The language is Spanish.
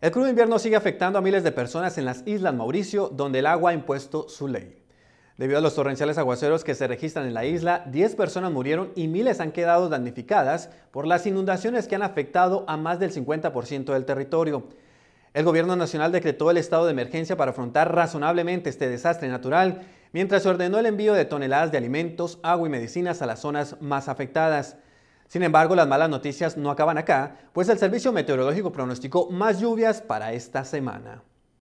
El crudo invierno sigue afectando a miles de personas en las Islas Mauricio, donde el agua ha impuesto su ley. Debido a los torrenciales aguaceros que se registran en la isla, 10 personas murieron y miles han quedado damnificadas por las inundaciones que han afectado a más del 50% del territorio. El gobierno nacional decretó el estado de emergencia para afrontar razonablemente este desastre natural, mientras ordenó el envío de toneladas de alimentos, agua y medicinas a las zonas más afectadas. Sin embargo, las malas noticias no acaban acá, pues el Servicio Meteorológico pronosticó más lluvias para esta semana.